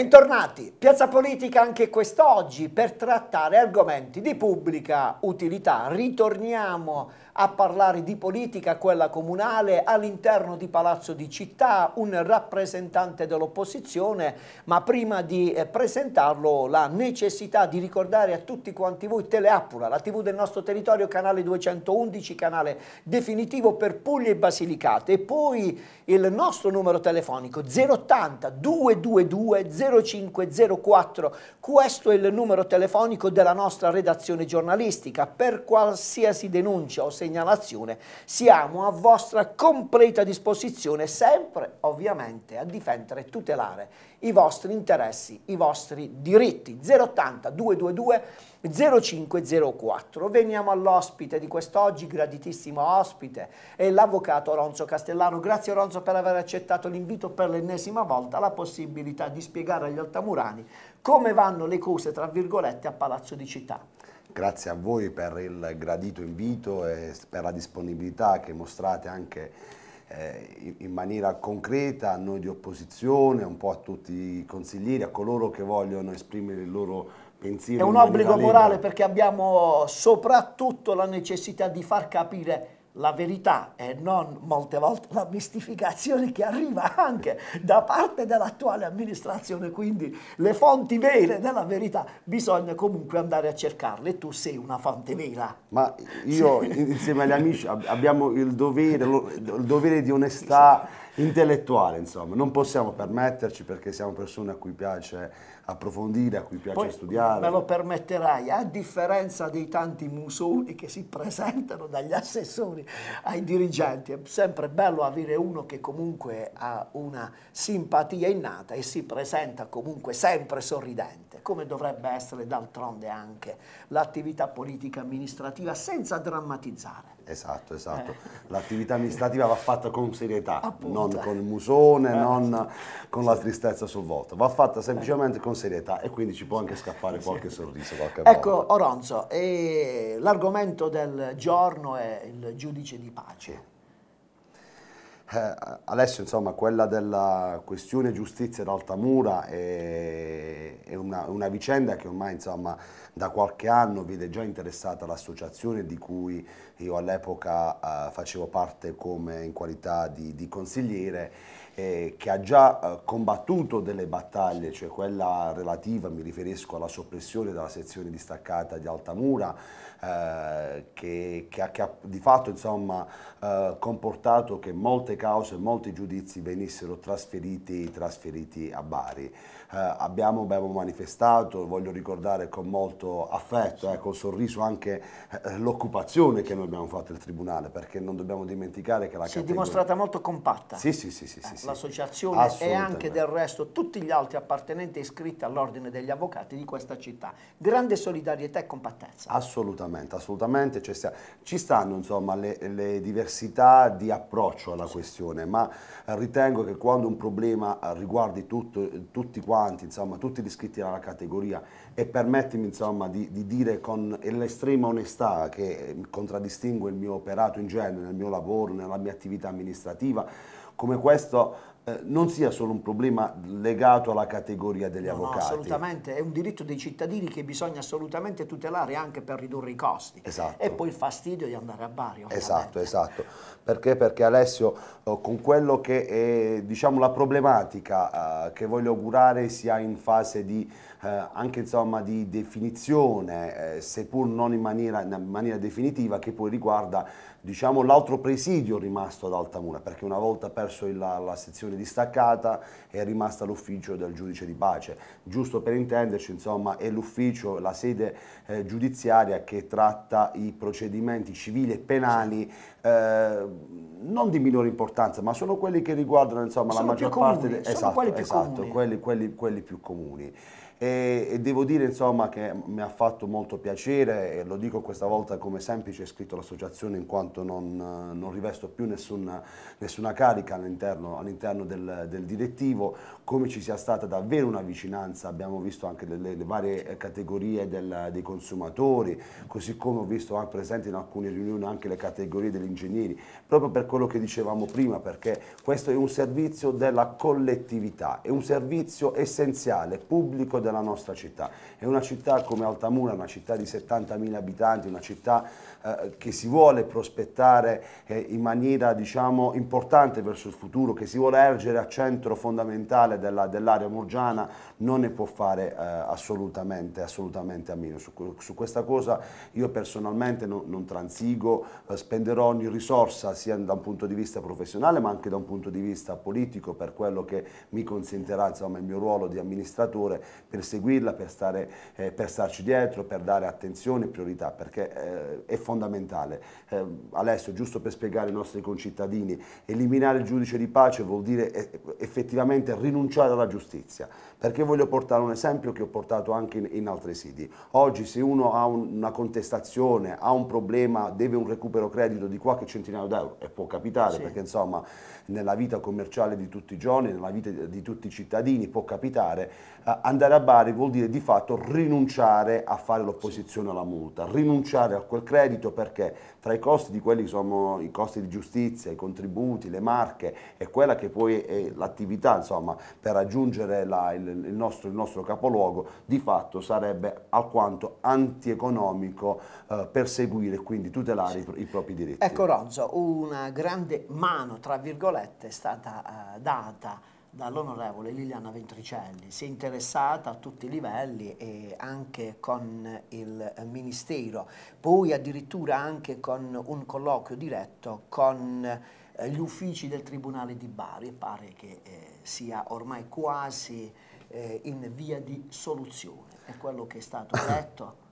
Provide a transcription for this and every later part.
Bentornati, Piazza Politica anche quest'oggi per trattare argomenti di pubblica utilità. Ritorniamo a parlare di politica, quella comunale, all'interno di Palazzo di Città, un rappresentante dell'opposizione, ma prima di eh, presentarlo la necessità di ricordare a tutti quanti voi Teleappula, la tv del nostro territorio, canale 211, canale definitivo per Puglia e Basilicata e poi il nostro numero telefonico 080 222 0504, questo è il numero telefonico della nostra redazione giornalistica per qualsiasi denuncia o sentimento segnalazione siamo a vostra completa disposizione sempre ovviamente a difendere e tutelare i vostri interessi, i vostri diritti. 080 222 0504. Veniamo all'ospite di quest'oggi, graditissimo ospite, è l'avvocato Ronzo Castellano. Grazie Ronzo per aver accettato l'invito per l'ennesima volta, la possibilità di spiegare agli altamurani come vanno le cose, tra virgolette, a Palazzo di Città. Grazie a voi per il gradito invito e per la disponibilità che mostrate anche eh, in maniera concreta a noi di opposizione, un po' a tutti i consiglieri, a coloro che vogliono esprimere il loro pensiero. È un obbligo morale perché abbiamo soprattutto la necessità di far capire la verità e non molte volte la mistificazione che arriva anche da parte dell'attuale amministrazione, quindi le fonti vere della verità bisogna comunque andare a cercarle, tu sei una fonte vera. Ma io sì. insieme agli amici abbiamo il dovere, il dovere di onestà esatto. intellettuale, insomma, non possiamo permetterci perché siamo persone a cui piace approfondire, a cui piace Poi, studiare. Me lo permetterai, a differenza dei tanti musoni che si presentano dagli assessori ai dirigenti, è sempre bello avere uno che comunque ha una simpatia innata e si presenta comunque sempre sorridente, come dovrebbe essere d'altronde anche l'attività politica amministrativa senza drammatizzare. Esatto, esatto. Eh. L'attività amministrativa va fatta con serietà, Appunto. non con il musone, eh. non con la tristezza sul volto, va fatta semplicemente eh. con serietà e quindi ci può anche scappare qualche sorriso. Qualche ecco, Oronzo, l'argomento del giorno è il giudice di pace. Eh, Alessio, insomma, quella della questione giustizia ad Altamura è, è una, una, vicenda che ormai insomma, da qualche anno vede già interessata l'associazione di cui io all'epoca eh, facevo parte come in qualità di, di consigliere eh, che ha già eh, combattuto delle battaglie, cioè quella relativa, mi riferisco alla soppressione della sezione distaccata di Altamura, eh, che, che, che, ha di fatto insomma, eh, comportato che molte cause, molti giudizi venissero trasferiti, trasferiti a Bari. Eh, abbiamo, abbiamo, manifestato, voglio ricordare con molto affetto, eh, con sorriso anche eh, l'occupazione che noi abbiamo fatto del Tribunale, perché non dobbiamo dimenticare che la Si categoria... è dimostrata molto compatta. Sì, sì, sì. sì, sì eh, L'associazione e anche del resto tutti gli altri appartenenti iscritti all'Ordine degli Avvocati di questa città. Grande solidarietà e compattezza. Assolutamente assolutamente, assolutamente. Cioè, ci stanno insomma, le, le, diversità di approccio alla questione, ma ritengo che quando un problema riguardi tutto, tutti quanti, insomma, tutti gli iscritti alla categoria, e permettimi insomma, di, di dire con l'estrema onestà che eh, contraddistingue il mio operato in genere, nel mio lavoro, nella mia attività amministrativa, come questo eh, non sia solo un problema legato alla categoria degli no, avvocati. No, assolutamente, è un diritto dei cittadini che bisogna assolutamente tutelare anche per ridurre i costi. Esatto. E poi il fastidio di andare a Bari. Esatto, esatto. Perché? Perché Alessio, eh, con quello che è diciamo, la problematica eh, che voglio augurare sia in fase di eh, anche insomma, di definizione, eh, seppur non in maniera, in maniera, definitiva, che poi riguarda diciamo, l'altro presidio rimasto ad Altamura, perché una volta perso il, la, la, sezione distaccata è rimasta l'ufficio del giudice di pace. Giusto per intenderci, insomma, è l'ufficio, la sede eh, giudiziaria che tratta i procedimenti civili e penali eh, non di minore importanza, ma sono quelli che riguardano insomma, sono la maggior parte... Comuni, de... Esatto, quelli più esatto, comuni. Quelli, quelli, quelli più comuni. E, e, devo dire insomma che mi ha fatto molto piacere e lo dico questa volta come semplice iscritto all'associazione in quanto non, non rivesto più nessuna, nessuna carica all'interno, all del, del, direttivo, come ci sia stata davvero una vicinanza, abbiamo visto anche le, le varie categorie del, dei consumatori, così come ho visto anche presenti in alcune riunioni anche le categorie degli ingegneri, proprio per quello che dicevamo prima, perché questo è un servizio della collettività, è un servizio essenziale, pubblico della della nostra città. È una città come Altamura, una città di 70.000 abitanti, una città eh, che si vuole prospettare eh, in maniera diciamo, importante verso il futuro, che si vuole ergere a centro fondamentale dell'area dell murgiana, non ne può fare eh, assolutamente, assolutamente, a meno. Su, su, questa cosa io personalmente non, non transigo, eh, spenderò ogni risorsa sia da un punto di vista professionale ma anche da un punto di vista politico per quello che mi consentirà insomma, il mio ruolo di amministratore per seguirla, per, stare, eh, per starci dietro, per dare attenzione e priorità, perché eh, è fondamentale fondamentale. Eh, Alessio, giusto per spiegare ai nostri concittadini, eliminare il giudice di pace vuol dire eh, effettivamente rinunciare alla giustizia perché voglio portare un esempio che ho portato anche in, in altri siti. Oggi se uno ha un, una contestazione, ha un problema, deve un recupero credito di qualche centinaio d'euro, e può capitare sì. perché insomma nella vita commerciale di tutti i giorni, nella vita di, di tutti i cittadini può capitare, eh, andare a Bari vuol dire di fatto rinunciare a fare l'opposizione sì. alla multa, rinunciare a quel credito perché tra i costi di quelli che sono i costi di giustizia, i contributi, le marche e quella che poi è l'attività insomma per raggiungere la, il il nostro, il nostro capoluogo, di fatto sarebbe alquanto antieconomico eh, perseguire e quindi tutelare sì. i, i, propri diritti. Ecco Rozzo, una grande mano, tra virgolette, è stata eh, data dall'onorevole Liliana Ventricelli, si è interessata a tutti i livelli e anche con il Ministero, poi addirittura anche con un colloquio diretto con eh, gli uffici del Tribunale di Bari, pare che eh, sia ormai quasi eh, in via di soluzione, è quello che è stato detto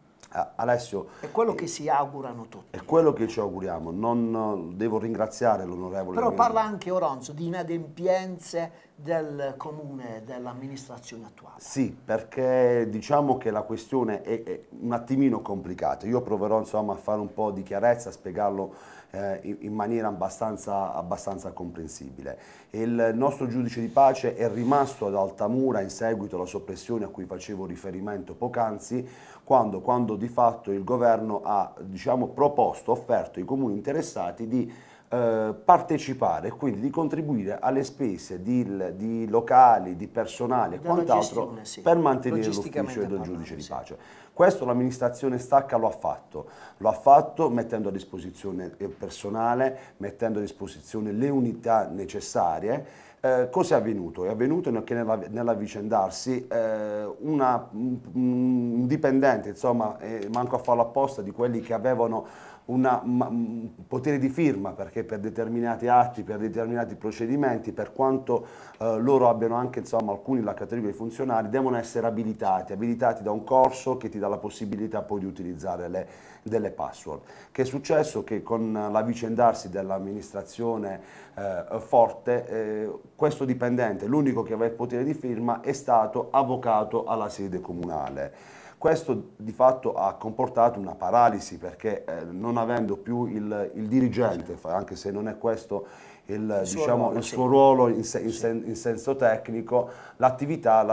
Alessio, è quello eh, che si augurano tutti. È quello che ci auguriamo, non devo ringraziare l'onorevole. Però parla anche Oronzo di inadempienze del comune, dell'amministrazione attuale. Sì, perché diciamo che la questione è, è, un attimino complicata. Io proverò insomma a fare un po' di chiarezza, a spiegarlo eh, in, in, maniera abbastanza, abbastanza comprensibile. Il nostro giudice di pace è rimasto ad Altamura in seguito alla soppressione a cui facevo riferimento poc'anzi, quando, quando di fatto il governo ha diciamo, proposto, offerto ai comuni interessati di eh, partecipare e quindi di contribuire alle spese di, di locali, di personale e quant'altro sì. per mantenere l'ufficio del giudice di pace. Questo l'amministrazione stacca lo ha fatto, lo ha fatto mettendo a disposizione il personale, mettendo a disposizione le unità necessarie eh, cosa è avvenuto? È avvenuto che nell'avvicendarsi eh, una, un dipendente, insomma, eh, manco a farlo apposta, di quelli che avevano un potere di firma perché per determinati atti, per determinati procedimenti, per quanto eh, loro abbiano anche insomma, alcuni la categoria dei funzionari, devono essere abilitati, abilitati da un corso che ti dà la possibilità poi di utilizzare le, delle password. Che è successo? Che con l'avvicendarsi dell'amministrazione eh, forte eh, questo dipendente, l'unico che aveva il potere di firma, è stato avvocato alla sede comunale. Questo di fatto ha comportato una paralisi perché eh, non avendo più il, il dirigente, anche se non è questo il, il, suo, diciamo, ruolo, il suo ruolo in, se, in, sì. sen, in senso tecnico, l'attività,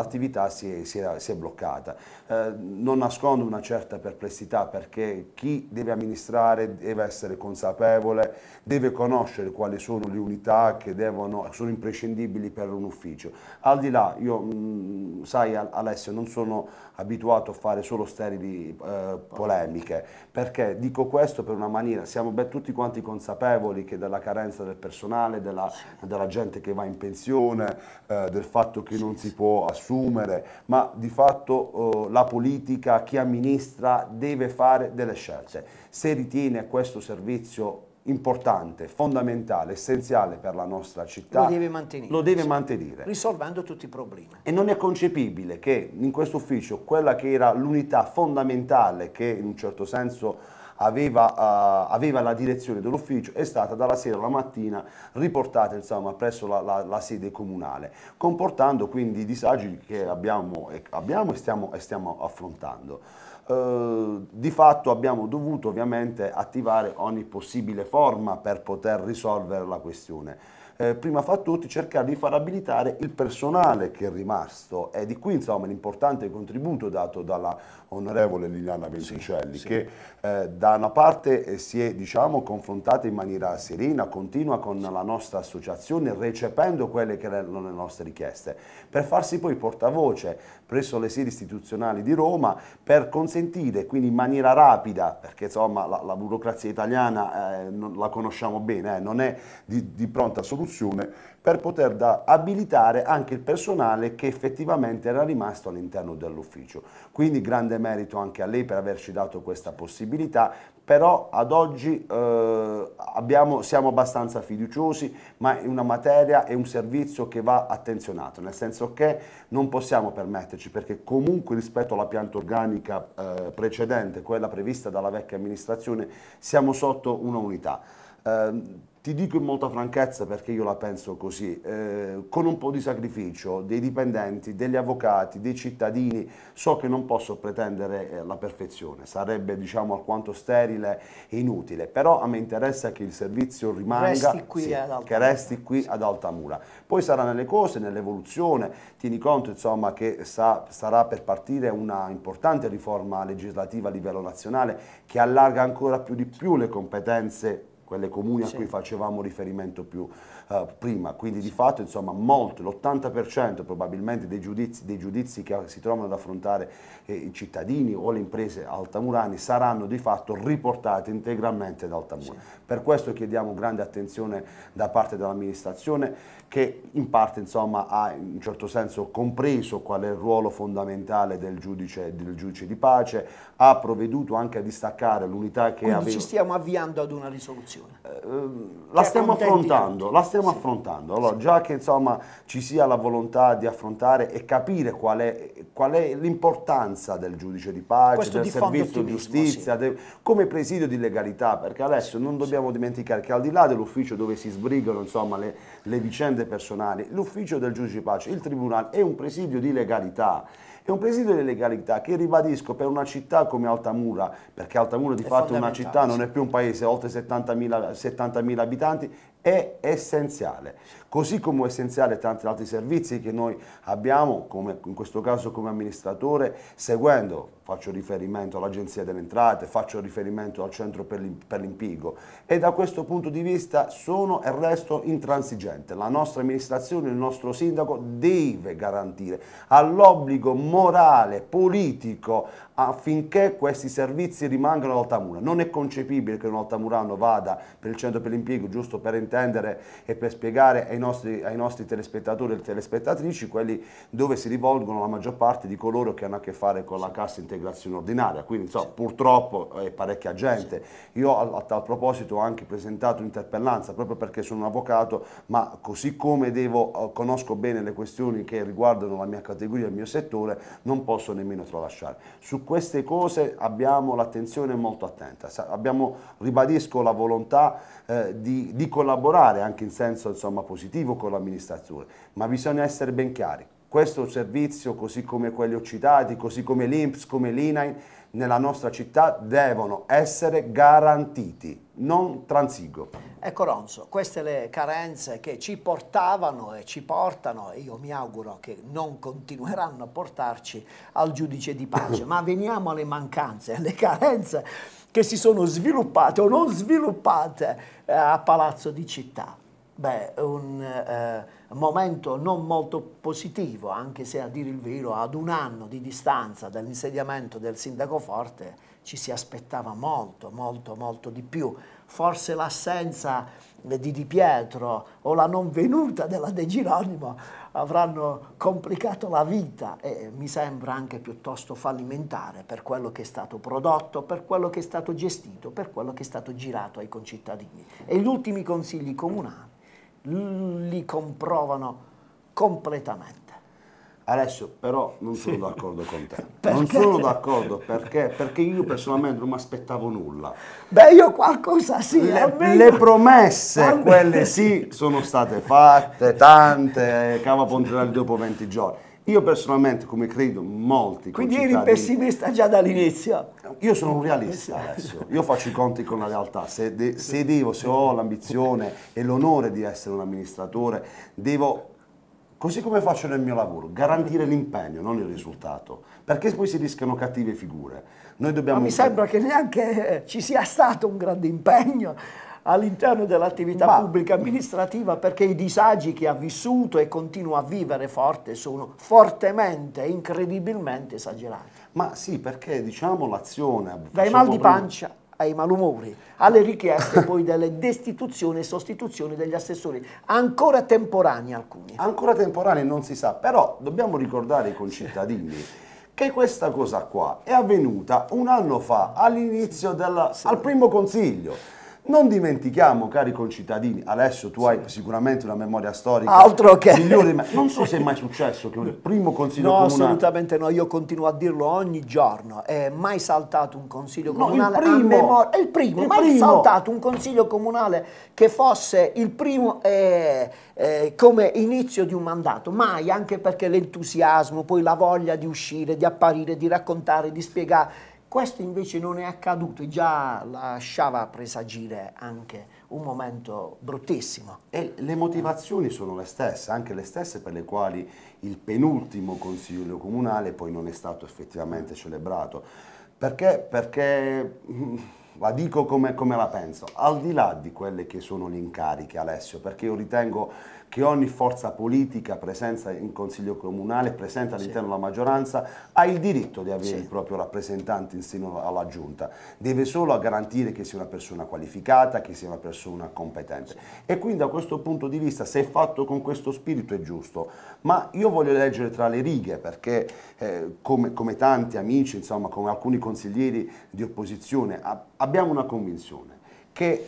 si, si, si, è, bloccata. Eh, non nascondo una certa perplessità perché chi deve amministrare deve essere consapevole, deve conoscere quali sono le unità che devono, sono imprescindibili per un ufficio. Al di là, io, mh, mm, sai Alessio, non sono abituato a fare solo sterili eh, polemiche, perché dico questo per una maniera, siamo ben tutti quanti consapevoli che dalla carenza del personale generale della, della gente che va in pensione, eh, del fatto che non si può assumere, ma di fatto eh, la politica, chi amministra, deve fare delle scelte. Se ritiene questo servizio importante, fondamentale, essenziale per la nostra città, lo deve mantenere, lo deve mantenere. risolvendo tutti i problemi. E non è concepibile che in questo ufficio quella che era l'unità fondamentale che in un certo senso aveva, uh, aveva la direzione dell'ufficio è stata dalla sera alla mattina riportata insomma, presso la, la, la, sede comunale, comportando quindi i disagi che abbiamo, abbiamo e, stiamo, e stiamo affrontando. Uh, di fatto abbiamo dovuto ovviamente attivare ogni possibile forma per poter risolvere la questione eh, prima fra tutti cercare di far abilitare il personale che è rimasto. È di qui insomma l'importante contributo dato dalla onorevole Liliana Venticelli, sì, che Eh, da una parte eh, si è diciamo, confrontata in maniera serena, continua con la nostra associazione, recependo quelle che erano le nostre richieste, per farsi poi portavoce presso le sedi istituzionali di Roma per consentire quindi in maniera rapida, perché insomma la, la burocrazia italiana eh, non, la conosciamo bene, eh, non è di, di pronta soluzione, distribuzione per poter abilitare anche il personale che effettivamente era rimasto all'interno dell'ufficio. Quindi grande merito anche a lei per averci dato questa possibilità, però ad oggi eh, abbiamo, siamo abbastanza fiduciosi, ma è una materia e un servizio che va attenzionato, nel senso che non possiamo permetterci, perché comunque rispetto alla pianta organica eh, precedente, quella prevista dalla vecchia amministrazione, siamo sotto una unità. Ehm, ti dico in molta franchezza perché io la penso così, eh, con un po' di sacrificio dei dipendenti, degli avvocati, dei cittadini, so che non posso pretendere eh, la perfezione, sarebbe diciamo alquanto sterile e inutile, però a me interessa che il servizio rimanga, resti qui, sì, che resti qui ad Altamura. Poi sarà nelle cose, nell'evoluzione, tieni conto insomma che sa, sarà per partire una importante riforma legislativa a livello nazionale che allarga ancora più di più le competenze quelle comuni sì. a cui facevamo riferimento più, eh, prima, quindi di fatto insomma molto, l'80% probabilmente dei giudizi, dei giudizi, che si trovano ad affrontare eh, i cittadini o le imprese altamurani saranno di fatto riportati integralmente da Altamura. Sì. Per questo chiediamo grande attenzione da parte dell'amministrazione che in parte insomma, ha in un certo senso compreso qual è il ruolo fondamentale del giudice, del giudice di pace, ha provveduto anche a distaccare l'unità che Quindi aveva. ci stiamo avviando ad una risoluzione. Eh, ehm, la, stiamo la stiamo affrontando, stiamo sì. affrontando. Allora, sì. già che insomma, ci sia la volontà di affrontare e capire qual è, è l'importanza del giudice di pace, Questo del servizio di giustizia, sì. come presidio di legalità, perché adesso non dobbiamo dimenticare che al di là dell'ufficio dove si sbrigano insomma, le, le vicende personali, l'ufficio del giudice di pace, il tribunale, è un presidio di legalità è un presidio di legalità che ribadisco per una città come Altamura, perché Altamura di è fatto è una città, non è più un paese, oltre 70.000 70 abitanti, è essenziale, così come è essenziale tanti altri servizi che noi abbiamo, come in questo caso come amministratore, seguendo, faccio riferimento all'Agenzia delle Entrate, faccio riferimento al Centro per l'Impiego e da questo punto di vista sono e resto intransigente. La nostra amministrazione, il nostro sindaco deve garantire, ha l'obbligo morale, politico, affinché questi servizi rimangano ad Altamura. Non è concepibile che un altamurano vada per il Centro per l'Impiego giusto per entrare intendere e per spiegare ai nostri, ai nostri telespettatori e telespettatrici quelli dove si rivolgono la maggior parte di coloro che hanno a che fare con la cassa integrazione ordinaria, quindi insomma, purtroppo è eh, parecchia gente. Io a, a tal proposito ho anche presentato interpellanza proprio perché sono un avvocato, ma così come devo, eh, conosco bene le questioni che riguardano la mia categoria, e il mio settore, non posso nemmeno tralasciare. Su queste cose abbiamo l'attenzione molto attenta, abbiamo, ribadisco la volontà eh, di, di collaborare collaborare anche in senso insomma, positivo con l'amministrazione, ma bisogna essere ben chiari. Questo servizio, così come quelli ho citati, così come l'INPS, come l'INAIN, nella nostra città devono essere garantiti, non transigo. Ecco Ronzo, queste le carenze che ci portavano e ci portano, e io mi auguro che non continueranno a portarci al giudice di pace, ma veniamo alle mancanze, alle carenze che si sono sviluppate o non sviluppate eh, a Palazzo di Città. Beh, un eh, momento non molto positivo, anche se a dire il vero, ad un anno di distanza dall'insediamento del sindaco Forte ci si aspettava molto, molto, molto di più. Forse l'assenza di Di Pietro o la non venuta della De Gironimo avranno complicato la vita e mi sembra anche piuttosto fallimentare per quello che è stato prodotto, per quello che è stato gestito, per quello che è stato girato ai concittadini. E gli ultimi consigli comunali li comprovano completamente. Adesso però non sono sì. d'accordo con te. Perché? Non sono d'accordo perché? perché? io personalmente non mi aspettavo nulla. Beh, io qualcosa sì. Le, almeno... le promesse, almeno. quelle sì, sono state fatte, tante, Cava Ponteral dopo 20 giorni. Io personalmente, come credo molti... Quindi eri pessimista già dall'inizio? Io sono un realista adesso, io faccio i conti con la realtà. Se, de, se devo, se ho l'ambizione e l'onore di essere un amministratore, devo Così come faccio nel mio lavoro, garantire l'impegno, non il risultato, perché poi si rischiano cattive figure. Noi dobbiamo... Ma mi sembra che neanche ci sia stato un grande impegno all'interno dell'attività Ma... pubblica amministrativa perché i disagi che ha vissuto e continua a vivere forte sono fortemente, incredibilmente esagerati. Ma sì, perché diciamo l'azione... Dai mal di prima... pancia ai malumori, alle richieste poi delle destituzioni e sostituzioni degli assessori, ancora temporanei alcuni. Ancora temporanei non si sa, però dobbiamo ricordare ai concittadini che questa cosa qua è avvenuta un anno fa, all'inizio del sì. al primo consiglio. Non dimentichiamo, cari concittadini, adesso tu hai sicuramente una memoria storica. Altro che. Migliore, non so se è mai successo che il primo consiglio no, comunale. No, assolutamente no, io continuo a dirlo ogni giorno. È mai saltato un consiglio comunale. No, il primo. Memor- è il primo, il mai primo. saltato un consiglio comunale che fosse il primo eh, eh, come inizio di un mandato. Mai, anche perché l'entusiasmo, poi la voglia di uscire, di apparire, di raccontare, di spiegare questo invece non è accaduto e già lasciava presagire anche un momento bruttissimo. E le motivazioni sono le stesse, anche le stesse per le quali il penultimo consiglio comunale poi non è stato effettivamente celebrato. Perché? Perché mm, la dico come, come la penso, al di là di quelle che sono gli incarichi Alessio, perché io ritengo che ogni forza politica presente in Consiglio Comunale, presente all'interno sì. della maggioranza, ha il diritto di avere sì. il proprio rappresentante in seno alla Giunta. Deve solo garantire che sia una persona qualificata, che sia una persona competente. Sì. E quindi da questo punto di vista, se è fatto con questo spirito è giusto. Ma io voglio leggere tra le righe, perché eh, come, come, tanti amici, insomma, come alcuni consiglieri di opposizione, abbiamo una convinzione che eh,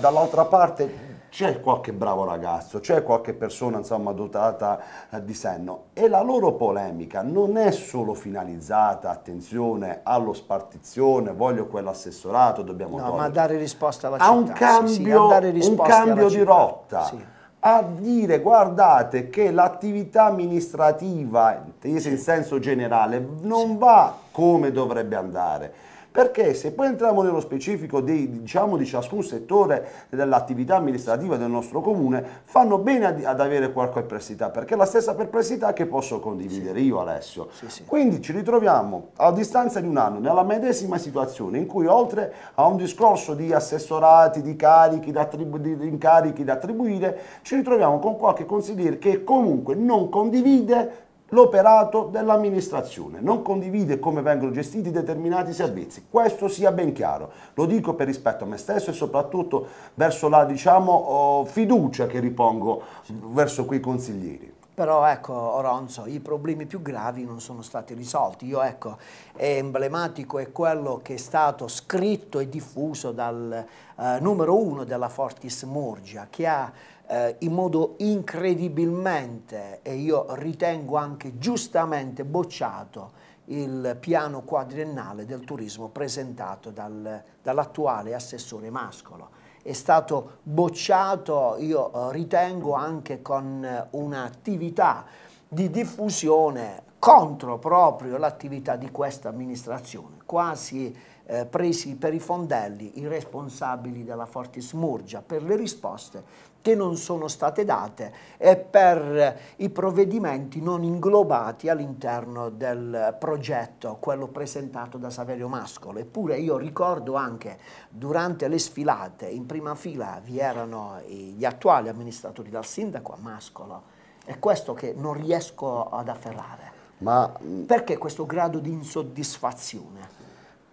dall'altra parte c'è qualche bravo ragazzo, c'è qualche persona insomma, dotata eh, di senno e la loro polemica non è solo finalizzata, attenzione, allo spartizione, voglio quell'assessorato, dobbiamo no, togliere. ma dare risposta alla città. A un cambio, sì, sì, a un cambio di rotta. Sì a dire guardate che l'attività amministrativa, intesa in senso generale, non va come dovrebbe andare perché se poi entriamo nello specifico dei, diciamo, di ciascun settore dell'attività amministrativa del nostro comune, fanno bene ad, ad avere qualche perplessità, perché è la stessa perplessità che posso condividere sì. io Alessio. Sì, sì. Quindi ci ritroviamo a distanza di un anno nella medesima situazione in cui oltre a un discorso di assessorati, di carichi, da di incarichi da attribuire, ci ritroviamo con qualche consigliere che comunque non condivide l'operato dell'amministrazione, non condivide come vengono gestiti determinati servizi, questo sia ben chiaro, lo dico per rispetto a me stesso e soprattutto verso la diciamo, oh, fiducia che ripongo verso quei consiglieri. Però ecco Oronzo, i problemi più gravi non sono stati risolti. Io ecco, è emblematico è quello che è stato scritto e diffuso dal eh, numero uno della Fortis Murgia, che ha eh, in modo incredibilmente e io ritengo anche giustamente bocciato il piano quadriennale del turismo presentato dal, dall'attuale assessore Mascolo. È stato bocciato, io eh, ritengo, anche con un'attività di diffusione contro proprio l'attività di questa amministrazione, quasi eh, presi per i fondelli i responsabili della forte smurgia per le risposte che non sono state date e per i provvedimenti non inglobati all'interno del progetto, quello presentato da Saverio Mascolo. Eppure io ricordo anche durante le sfilate in prima fila vi erano gli attuali amministratori dal sindaco a Mascolo. È questo che non riesco ad afferrare. Ma... Mm, Perché questo grado di insoddisfazione?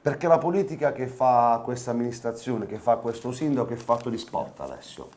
Perché la politica che fa questa amministrazione, che fa questo sindaco, è fatto di sport, Alessio.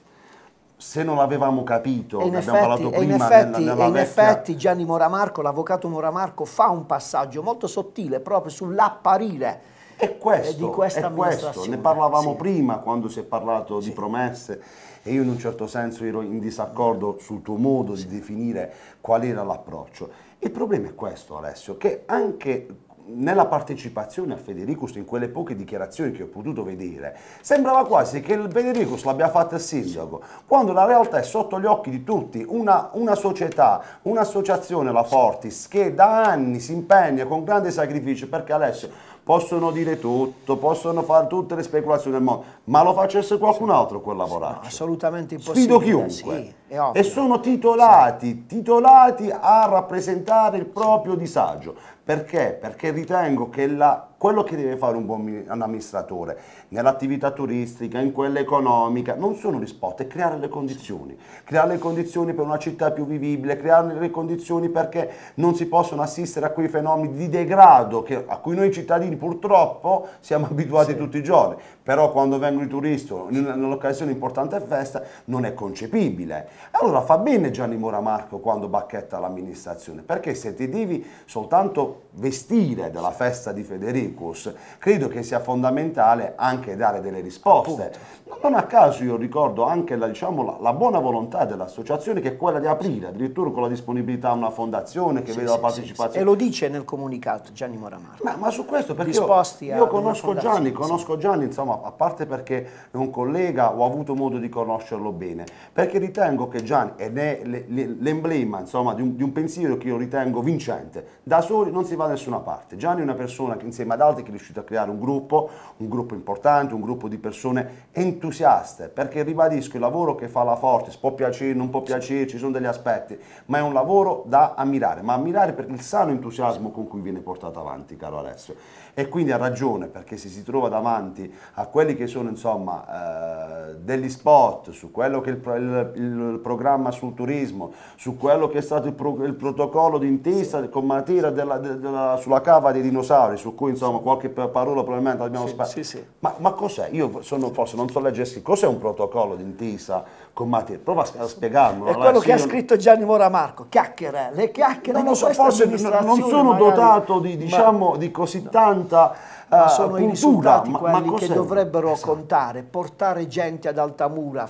Se non l'avevamo capito, e in effetti, parlato prima, in effetti, nella, nella in vecchia... effetti Gianni Moramarco, l'avvocato Moramarco, fa un passaggio molto sottile proprio sull'apparire è questo, eh, di questa è questo. ne parlavamo sì. prima quando si è parlato sì. di promesse e io in un certo senso ero in disaccordo sul tuo modo sì. di definire qual era l'approccio. Il problema è questo Alessio, che anche nella partecipazione a Federicus, in quelle poche dichiarazioni che ho potuto vedere, sembrava quasi che il Federicus l'abbia fatto il sindaco, quando la realtà è sotto gli occhi di tutti, una, una società, un'associazione, la Fortis, che da anni si impegna con grande sacrificio perché adesso possono dire tutto, possono fare tutte le speculazioni del mondo, ma lo facesse qualcun altro quel lavoraggio. Sì, assolutamente impossibile. Sfido chiunque. Sì, e sono titolati, sì. titolati a rappresentare il proprio disagio. Perché? Perché ritengo che la quello che deve fare un buon un amministratore nell'attività turistica, in quella economica, non sono risposte, è creare le condizioni, creare le condizioni per una città più vivibile, creare le condizioni perché non si possono assistere a quei fenomeni di degrado che, a cui noi cittadini purtroppo siamo abituati sì. tutti i giorni, però quando vengono i turisti in un'occasione importante e festa non è concepibile. Allora fa bene Gianni Moramarco quando bacchetta l'amministrazione, perché se ti devi soltanto vestire della festa di Federico, amicus, credo che sia fondamentale anche dare delle risposte. Appunto. Non a caso io ricordo anche la, diciamo, la, la buona volontà dell'associazione che è quella di aprire, addirittura con la disponibilità a una fondazione che sì, vede sì, la partecipazione. Sì, e lo dice nel comunicato Gianni Moramaro. Ma, ma, su questo perché Disposti io, io conosco Gianni, conosco Gianni, insomma, a parte perché è un collega, ho avuto modo di conoscerlo bene, perché ritengo che Gianni, ed è l'emblema insomma, di un, di un pensiero che io ritengo vincente, da soli non si va da nessuna parte. Gianni è una persona che insieme a Madalti che è riuscito a creare un gruppo, un gruppo importante, un gruppo di persone entusiaste, perché ribadisco il lavoro che fa la Fortis, può piacere, non può piacere, ci sono degli aspetti, ma è un lavoro da ammirare, ma ammirare per il sano entusiasmo con cui viene portato avanti, caro Alessio e quindi ha ragione perché se si trova davanti a quelli che sono insomma eh, degli spot su quello che è il, il, il, programma sul turismo, su quello che è stato il, pro, il protocollo d'intesa con Matira della, della, sulla cava dei dinosauri, su cui insomma qualche parola probabilmente abbiamo sì, Sì, sì. Ma, ma cos'è? Io sono, forse non so leggersi, cos'è un protocollo d'intesa? con Matteo. Prova a spiegarlo. È quello che ha scritto Gianni Mora Marco, chiacchiere, le chiacchiere non, non so, forse non sono magari, dotato di, diciamo, ma... di così no. tanta ma sono uh, eh, i risultati ma, quelli ma che dovrebbero esatto. contare, portare gente ad Altamura,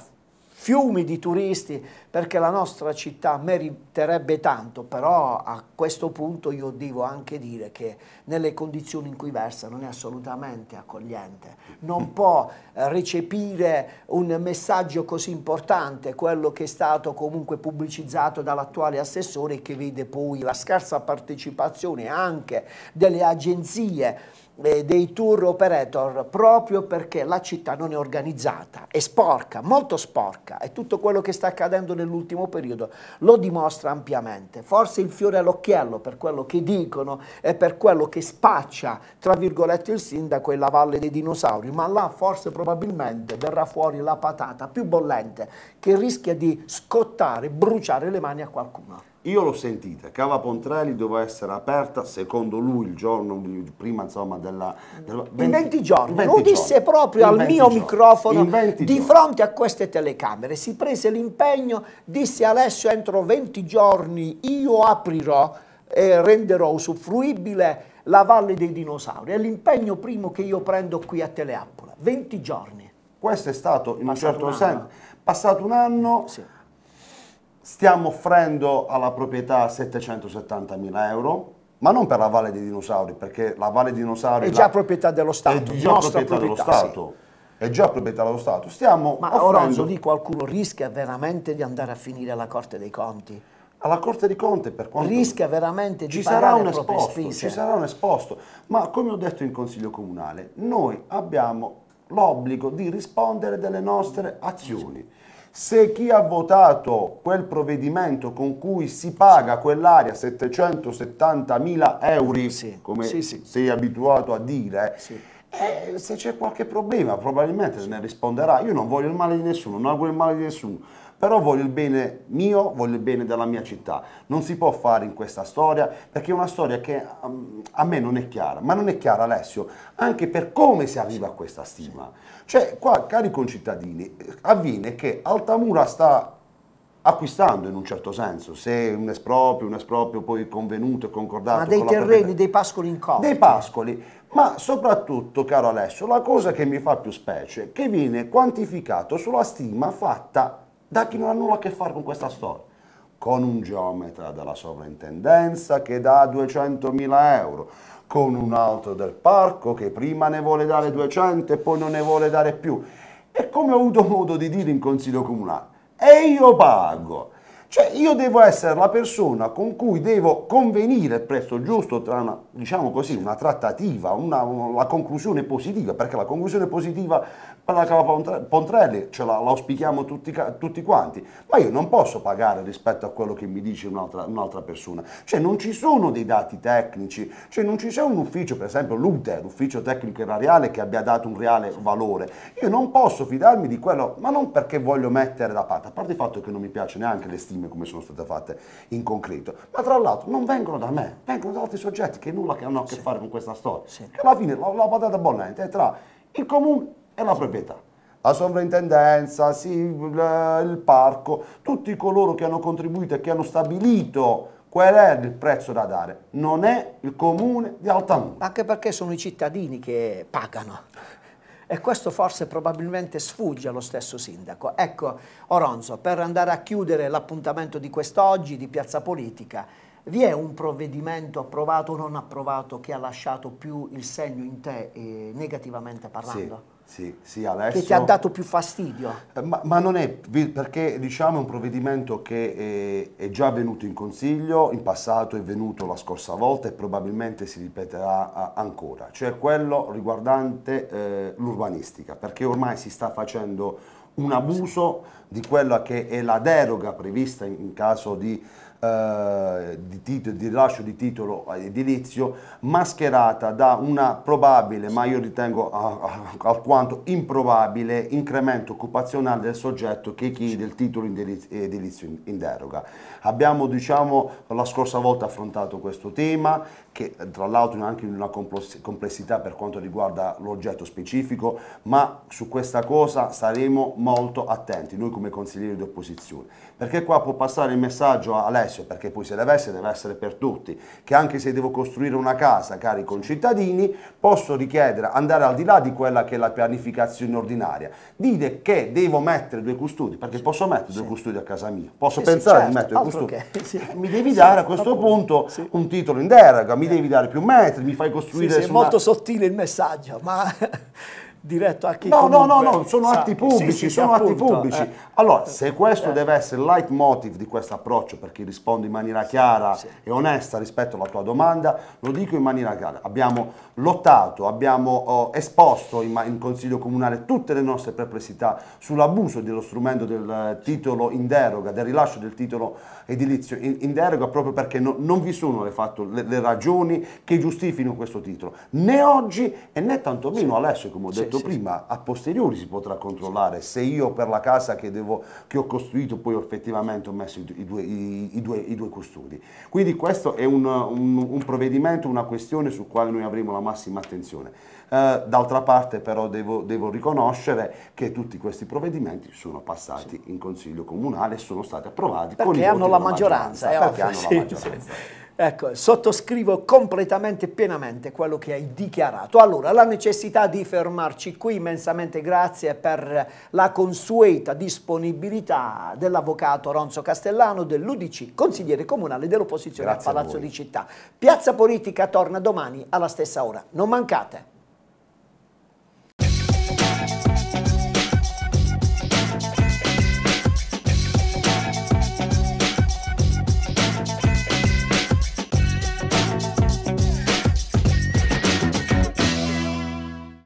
fiumi di turisti perché la nostra città meriterebbe tanto, però a questo punto io devo anche dire che nelle condizioni in cui versa non è assolutamente accogliente, non mm. può eh, recepire un messaggio così importante, quello che è stato comunque pubblicizzato dall'attuale assessore che vede poi la scarsa partecipazione anche delle agenzie eh, dei tour operator proprio perché la città non è organizzata, è sporca, molto sporca e tutto quello che sta accadendo nell'ultimo periodo lo dimostra ampiamente. Forse il fiore all'occhiello per quello che dicono e per quello che spaccia, tra virgolette, il sindaco e la valle dei dinosauri, ma là forse probabilmente verrà fuori la patata più bollente che rischia di scottare, bruciare le mani a qualcuno. Io l'ho sentita, Cava Pontrelli doveva essere aperta, secondo lui, il giorno prima insomma della... della 20, in 20 giorni, 20 lo disse proprio al mio giorni. microfono di giorni. fronte a queste telecamere, si prese l'impegno, disse Alessio entro 20 giorni io aprirò e renderò usufruibile la Valle dei Dinosauri, è l'impegno primo che io prendo qui a Teleappola, 20 giorni. Questo è stato in un certo un senso passato un anno... Sì stiamo offrendo alla proprietà 770.000 euro, ma non per la Valle dei Dinosauri, perché la Valle dei Dinosauri... È già la... proprietà dello Stato. È già proprietà, proprietà, dello Stato. Sì. È già proprietà dello Stato. Stiamo ma offrendo... Oronzo, lì qualcuno rischia veramente di andare a finire alla Corte dei Conti? alla Corte dei Conti, per quanto rischia veramente di ci sarà un esposto, ci sarà un esposto, ma come ho detto in Consiglio Comunale, noi abbiamo l'obbligo di rispondere delle nostre azioni se chi ha votato quel provvedimento con cui si paga quell'area 770 mila euro, sì, come sì, sì. sei abituato a dire, eh, se c'è qualche problema probabilmente se ne risponderà. Io non voglio il male di nessuno, non auguro il male di nessuno però voglio il bene mio, voglio il bene della mia città. Non si può fare in questa storia perché è una storia che um, a me non è chiara, ma non è chiara Alessio anche per come si arriva a questa stima. Cioè qua, cari concittadini, avviene che Altamura sta acquistando in un certo senso, se un esproprio, un esproprio poi convenuto e concordato. Ma dei terreni, dei pascoli in corte. Dei pascoli, ma soprattutto, caro Alessio, la cosa che mi fa più specie è che viene quantificato sulla stima fatta da chi non ha nulla a che fare con questa storia, con un geometra della sovrintendenza che dà 200.000 euro, con un altro del parco che prima ne vuole dare 200 e poi non ne vuole dare più. E come ho avuto modo di dire in consiglio comunale, e io pago, cioè io devo essere la persona con cui devo convenire il prezzo giusto tra una, diciamo così, una trattativa, una, una conclusione positiva, perché la conclusione positiva per la Cava Pontrelli ce la, la auspichiamo tutti, tutti, quanti, ma io non posso pagare rispetto a quello che mi dice un'altra, un'altra persona. Cioè non ci sono dei dati tecnici, cioè non ci c'è un ufficio, per esempio l'UTE, l'ufficio tecnico erariale, che abbia dato un reale valore. Io non posso fidarmi di quello, ma non perché voglio mettere da parte, a parte il fatto che non mi piace neanche le stime, stime come sono state fatte in concreto, ma tra l'altro non vengono da me, vengono da altri soggetti che nulla hanno a che sì. fare con questa storia. Sì. alla fine la, la patata bollente è tra il comune e la proprietà la sovrintendenza, sì, il parco, tutti coloro che hanno contribuito e che hanno stabilito qual è il prezzo da dare. Non è il comune di Altamura. Anche perché sono i cittadini che pagano e questo forse probabilmente sfugge allo stesso sindaco. Ecco, Oronzo, per andare a chiudere l'appuntamento di quest'oggi di Piazza Politica, vi è un provvedimento approvato o non approvato che ha lasciato più il segno in te eh, negativamente parlando? Sì. Sì, sì, Alessio. Che ti ha dato più fastidio. Eh, ma, ma non è, perché diciamo è un provvedimento che è, eh, è, già venuto in Consiglio, in passato è venuto la scorsa volta e probabilmente si ripeterà ancora, cioè quello riguardante eh, l'urbanistica, perché ormai si sta facendo un abuso di quella che è la deroga prevista in, in caso di eh, di, titolo, di rilascio di titolo edilizio mascherata da una probabile, ma io ritengo alquanto improbabile, incremento occupazionale del soggetto che chiede il titolo edilizio in deroga. Abbiamo diciamo, la scorsa volta affrontato questo tema, che tra l'altro è anche in una complessità per quanto riguarda l'oggetto specifico, ma su questa cosa saremo molto attenti, noi come consiglieri di opposizione. Perché qua può passare il messaggio a Alessio, perché poi se deve essere, deve essere per tutti, che anche se devo costruire una casa, cari concittadini, posso richiedere, andare al di là di quella che è la pianificazione ordinaria. dire che devo mettere due custodi, perché posso mettere sì. due custodi a casa mia, posso sì, pensare certo. di mettere due custodi. Che, sì. Mi devi dare a questo appunto, punto un titolo in deroga, mi eh. devi dare più metri, mi fai costruire... Sì, sì, è molto sottile il messaggio, ma diretto a chi No, no, no, no, sono atti pubblici, sì, sì, sono appunto, atti pubblici. Eh. Allora, se eh, questo eh. deve essere il leitmotiv di questo approccio, perché rispondo in maniera chiara sì, e onesta rispetto alla tua domanda, lo dico in maniera chiara. Abbiamo lottato, abbiamo oh, esposto in, in, Consiglio Comunale tutte le nostre perplessità sull'abuso dello strumento del eh, titolo in deroga, del rilascio del titolo edilizio in, in deroga, proprio perché no, non vi sono le, fatto, le, le, ragioni che giustifichino questo titolo, né oggi e né tantomeno adesso, come ho detto detto sì. prima, a posteriori si potrà controllare se io per la casa che, devo, che ho costruito poi effettivamente ho messo i due, i, i due, i due custodi. Quindi questo è un, un, un, provvedimento, una questione su quale noi avremo la massima attenzione. Eh, d'altra parte però devo, devo, riconoscere che tutti questi provvedimenti sono passati sì. in Consiglio Comunale e sono stati approvati perché con hanno la maggioranza, maggioranza perché hanno sì, la maggioranza. Ecco, sottoscrivo completamente e pienamente quello che hai dichiarato. Allora, la necessità di fermarci qui, immensamente grazie per la consueta disponibilità dell'avvocato Ronzo Castellano dell'Udc, consigliere comunale dell'opposizione al Palazzo di Città. Piazza Politica torna domani alla stessa ora. Non mancate.